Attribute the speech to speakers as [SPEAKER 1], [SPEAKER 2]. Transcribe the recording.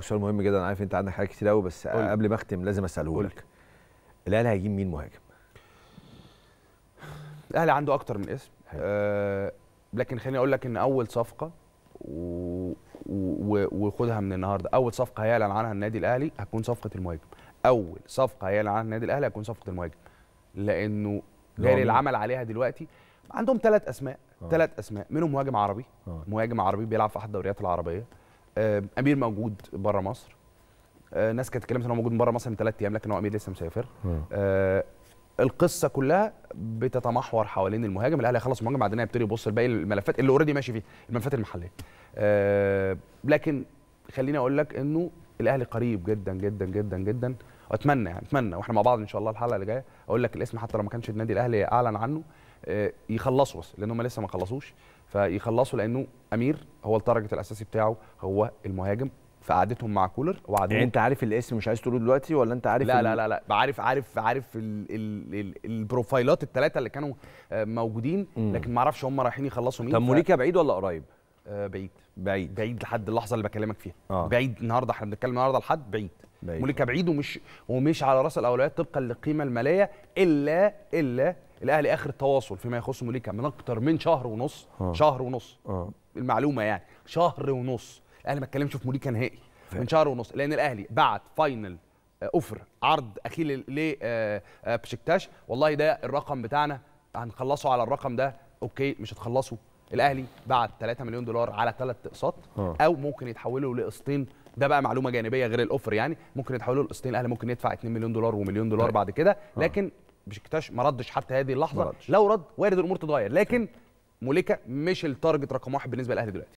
[SPEAKER 1] سؤال مهم جدا انا عارف انت عندك حاجات كتير قوي بس قولي. قبل ما اختم لازم اساله لك الاهلي هيجيب مين مهاجم؟ الاهلي عنده اكتر من اسم آه لكن خليني اقول لك ان اول صفقه و... و... وخدها من النهارده اول صفقه هيعلن عنها النادي الاهلي هتكون صفقه المهاجم اول صفقه هيعلن عنها النادي الاهلي هتكون صفقه المهاجم لانه جاري العمل عليها دلوقتي عندهم ثلاث اسماء ثلاث آه. اسماء منهم مهاجم عربي أوه. مهاجم عربي بيلعب في احد الدوريات العربيه آه، امير موجود بره مصر آه، ناس كانت اتكلمت ان هو موجود بره مصر من ثلاث ايام لكن هو امير لسه مسافر آه، القصه كلها بتتمحور حوالين المهاجم الاهلي هيخلص المهاجم بعدين هيبتدي يبص لباقي الملفات اللي اوريدي ماشي فيها الملفات المحليه لكن خليني اقول لك انه الاهلي قريب جدا جدا جدا جدا واتمنى يعني اتمنى واحنا مع بعض ان شاء الله الحلقه اللي جايه اقول لك الاسم حتى لو ما كانش النادي الاهلي اعلن عنه آه، يخلصوا بس لان هم لسه ما خلصوش فيخلصوا لانه امير هو التارجت الاساسي بتاعه هو المهاجم في قعدتهم مع كولر وقعدتهم يعني انت عارف الاسم مش عايز تقوله دلوقتي ولا انت عارف لا لا لا لا عارف عارف عارف الـ الـ الـ البروفايلات الثلاثه اللي كانوا موجودين لكن ما اعرفش هم رايحين يخلصوا مين طب مونيكا بعيد ولا قريب؟ آه، بعيد بعيد بعيد لحد اللحظه اللي بكلمك فيها آه. بعيد النهارده احنا بنتكلم النهارده لحد بعيد, بعيد. موليكا بعيد ومش ومش على راس الاولويات طبقا للقيمه الماليه الا الا الاهلي اخر التواصل فيما يخص موليكا من اكتر من شهر ونص آه. شهر ونص آه. المعلومه يعني شهر ونص الاهلي ما اتكلمش في موليكا نهائي من شهر ونص لان الاهلي بعت فاينل آه، اوفر عرض اخيل لبشكتاش آه، والله ده الرقم بتاعنا هنخلصه على الرقم ده اوكي مش هتخلصه الاهلي بعت 3 مليون دولار على ثلاث اقساط آه. او ممكن يتحولوا لقسطين ده بقى معلومه جانبيه غير الاوفر يعني ممكن يتحولوا لقسطين الاهلي ممكن يدفع 2 مليون دولار ومليون دولار طيب. بعد كده آه. لكن بشكتاش ما ردش حتى هذه اللحظه لو رد وارد الامور تتغير لكن موليكا مش التارجت رقم واحد بالنسبه للاهلي دلوقتي